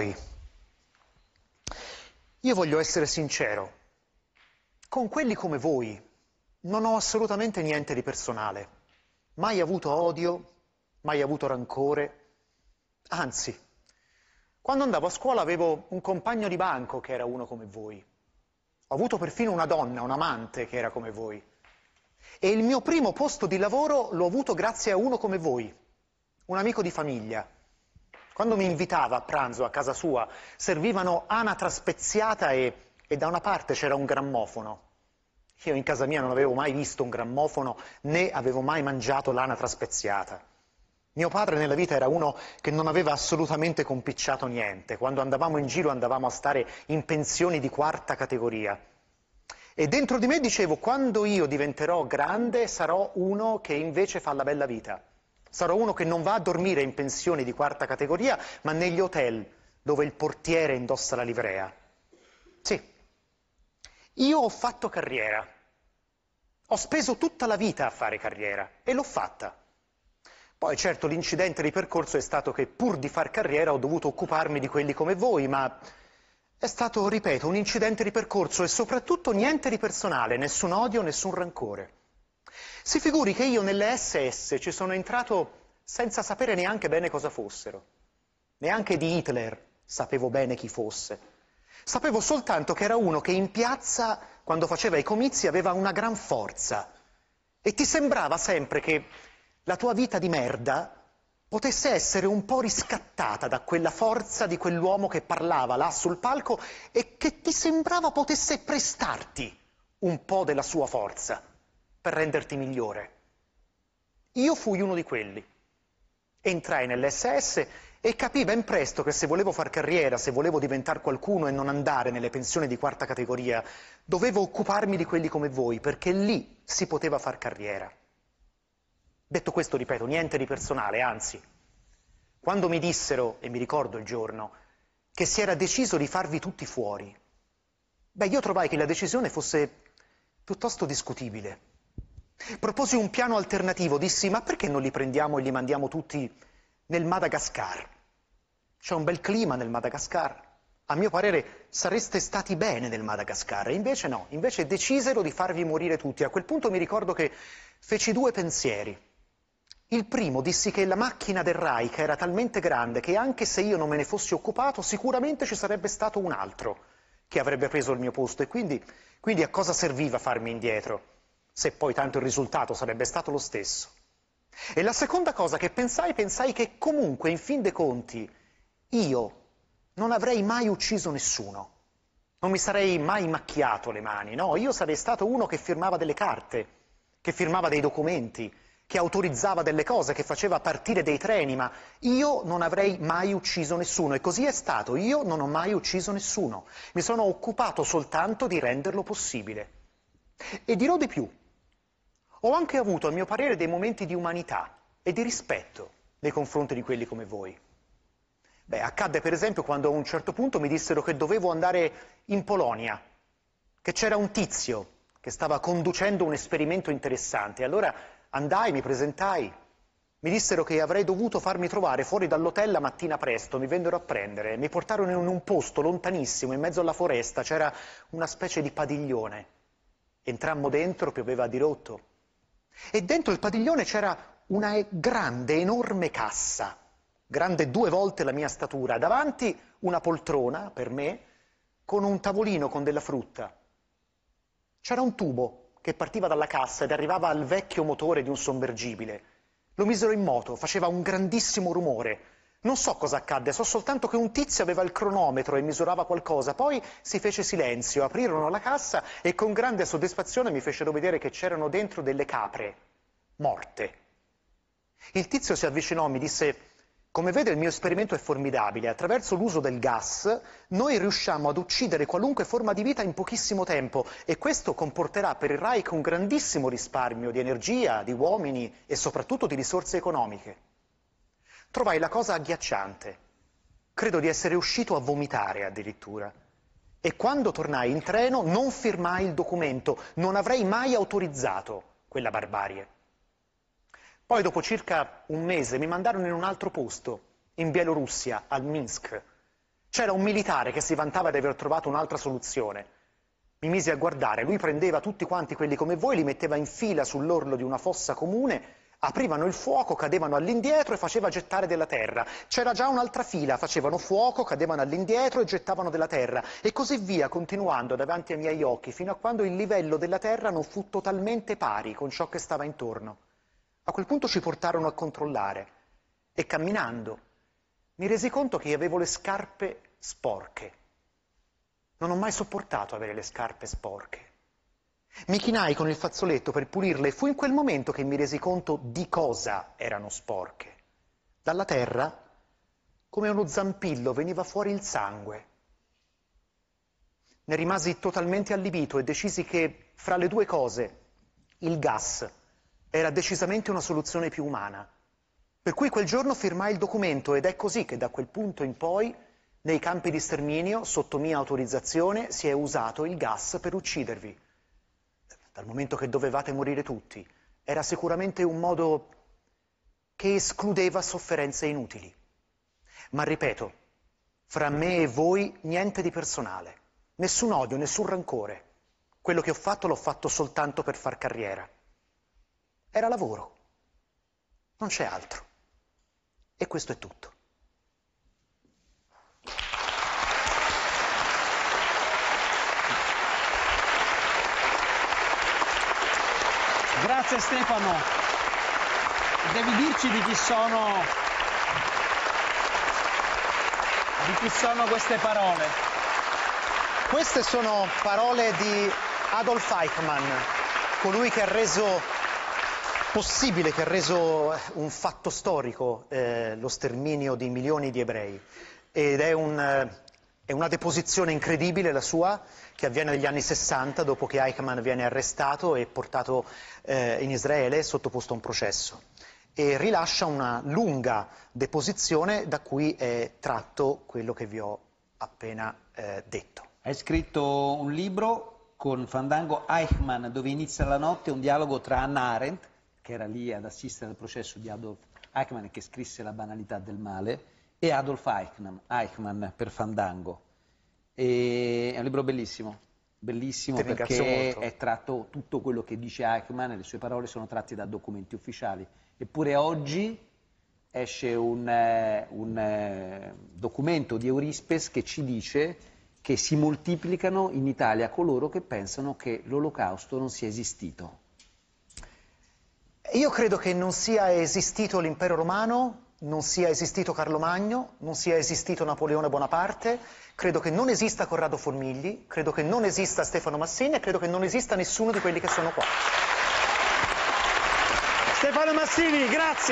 noi. Io voglio essere sincero, con quelli come voi non ho assolutamente niente di personale, mai avuto odio, mai avuto rancore, anzi, quando andavo a scuola avevo un compagno di banco che era uno come voi, ho avuto perfino una donna, un amante che era come voi e il mio primo posto di lavoro l'ho avuto grazie a uno come voi, un amico di famiglia quando mi invitava a pranzo a casa sua, servivano anatra speziata e, e da una parte c'era un grammofono. Io in casa mia non avevo mai visto un grammofono né avevo mai mangiato l'anatra speziata. Mio padre nella vita era uno che non aveva assolutamente compicciato niente. Quando andavamo in giro andavamo a stare in pensioni di quarta categoria. E dentro di me dicevo, quando io diventerò grande sarò uno che invece fa la bella vita. Sarò uno che non va a dormire in pensioni di quarta categoria, ma negli hotel dove il portiere indossa la livrea. Sì, io ho fatto carriera. Ho speso tutta la vita a fare carriera e l'ho fatta. Poi certo l'incidente di percorso è stato che pur di far carriera ho dovuto occuparmi di quelli come voi, ma è stato, ripeto, un incidente di percorso e soprattutto niente di personale, nessun odio, nessun rancore. Si figuri che io nelle SS ci sono entrato senza sapere neanche bene cosa fossero. Neanche di Hitler sapevo bene chi fosse. Sapevo soltanto che era uno che in piazza, quando faceva i comizi, aveva una gran forza e ti sembrava sempre che la tua vita di merda potesse essere un po' riscattata da quella forza di quell'uomo che parlava là sul palco e che ti sembrava potesse prestarti un po' della sua forza per renderti migliore. Io fui uno di quelli. Entrai nell'SS e capii ben presto che se volevo far carriera, se volevo diventare qualcuno e non andare nelle pensioni di quarta categoria, dovevo occuparmi di quelli come voi, perché lì si poteva far carriera. Detto questo, ripeto, niente di personale, anzi, quando mi dissero, e mi ricordo il giorno, che si era deciso di farvi tutti fuori, beh, io trovai che la decisione fosse piuttosto discutibile. Proposi un piano alternativo, dissi ma perché non li prendiamo e li mandiamo tutti nel Madagascar? C'è un bel clima nel Madagascar. A mio parere sareste stati bene nel Madagascar e invece no, invece decisero di farvi morire tutti. A quel punto mi ricordo che feci due pensieri. Il primo dissi che la macchina del Raica era talmente grande che anche se io non me ne fossi occupato sicuramente ci sarebbe stato un altro che avrebbe preso il mio posto e quindi, quindi a cosa serviva farmi indietro? se poi tanto il risultato sarebbe stato lo stesso. E la seconda cosa che pensai, pensai che comunque, in fin dei conti, io non avrei mai ucciso nessuno. Non mi sarei mai macchiato le mani, no, io sarei stato uno che firmava delle carte, che firmava dei documenti, che autorizzava delle cose, che faceva partire dei treni, ma io non avrei mai ucciso nessuno. E così è stato, io non ho mai ucciso nessuno. Mi sono occupato soltanto di renderlo possibile. E dirò di più, ho anche avuto, a mio parere, dei momenti di umanità e di rispetto nei confronti di quelli come voi. Beh, accadde per esempio quando a un certo punto mi dissero che dovevo andare in Polonia, che c'era un tizio che stava conducendo un esperimento interessante. Allora andai, mi presentai, mi dissero che avrei dovuto farmi trovare fuori dall'hotel la mattina presto, mi vennero a prendere, mi portarono in un posto lontanissimo, in mezzo alla foresta, c'era una specie di padiglione. Entrammo dentro, pioveva a dirotto, e dentro il padiglione c'era una grande, enorme cassa, grande due volte la mia statura, davanti una poltrona per me con un tavolino con della frutta. C'era un tubo che partiva dalla cassa ed arrivava al vecchio motore di un sommergibile. Lo misero in moto, faceva un grandissimo rumore. Non so cosa accadde, so soltanto che un tizio aveva il cronometro e misurava qualcosa, poi si fece silenzio, aprirono la cassa e con grande soddisfazione mi fecero vedere che c'erano dentro delle capre, morte. Il tizio si avvicinò e mi disse, come vede il mio esperimento è formidabile, attraverso l'uso del gas noi riusciamo ad uccidere qualunque forma di vita in pochissimo tempo e questo comporterà per il Reich un grandissimo risparmio di energia, di uomini e soprattutto di risorse economiche trovai la cosa agghiacciante. Credo di essere uscito a vomitare addirittura. E quando tornai in treno non firmai il documento, non avrei mai autorizzato quella barbarie. Poi dopo circa un mese mi mandarono in un altro posto, in Bielorussia, al Minsk. C'era un militare che si vantava di aver trovato un'altra soluzione. Mi misi a guardare, lui prendeva tutti quanti quelli come voi, li metteva in fila sull'orlo di una fossa comune aprivano il fuoco, cadevano all'indietro e faceva gettare della terra. C'era già un'altra fila, facevano fuoco, cadevano all'indietro e gettavano della terra. E così via, continuando davanti ai miei occhi, fino a quando il livello della terra non fu totalmente pari con ciò che stava intorno. A quel punto ci portarono a controllare. E camminando mi resi conto che avevo le scarpe sporche. Non ho mai sopportato avere le scarpe sporche. Mi chinai con il fazzoletto per pulirle e fu in quel momento che mi resi conto di cosa erano sporche. Dalla terra, come uno zampillo, veniva fuori il sangue. Ne rimasi totalmente allibito e decisi che, fra le due cose, il gas era decisamente una soluzione più umana. Per cui quel giorno firmai il documento ed è così che da quel punto in poi, nei campi di sterminio, sotto mia autorizzazione, si è usato il gas per uccidervi dal momento che dovevate morire tutti, era sicuramente un modo che escludeva sofferenze inutili. Ma ripeto, fra me e voi niente di personale, nessun odio, nessun rancore. Quello che ho fatto l'ho fatto soltanto per far carriera. Era lavoro. Non c'è altro. E questo è tutto. Grazie Stefano. Devi dirci di chi sono, di chi sono queste parole. Queste sono parole di Adolf Eichmann, colui che ha reso possibile, che ha reso eh, un fatto storico eh, lo sterminio di milioni di ebrei. Ed è un, eh, è una deposizione incredibile la sua, che avviene negli anni 60, dopo che Eichmann viene arrestato e portato eh, in Israele e sottoposto a un processo. E rilascia una lunga deposizione da cui è tratto quello che vi ho appena eh, detto. Hai scritto un libro con Fandango Eichmann, dove inizia la notte un dialogo tra Anna Arendt, che era lì ad assistere al processo di Adolf Eichmann, che scrisse La banalità del male, e Adolf Eichmann, Eichmann per Fandango. E è un libro bellissimo, bellissimo Te perché è tratto tutto quello che dice Eichmann, le sue parole sono tratte da documenti ufficiali. Eppure oggi esce un, eh, un eh, documento di Eurispes che ci dice che si moltiplicano in Italia coloro che pensano che l'olocausto non sia esistito. Io credo che non sia esistito l'impero romano non sia esistito Carlo Magno, non sia esistito Napoleone Bonaparte, credo che non esista Corrado Formigli, credo che non esista Stefano Massini e credo che non esista nessuno di quelli che sono qua. Stefano Massini, grazie.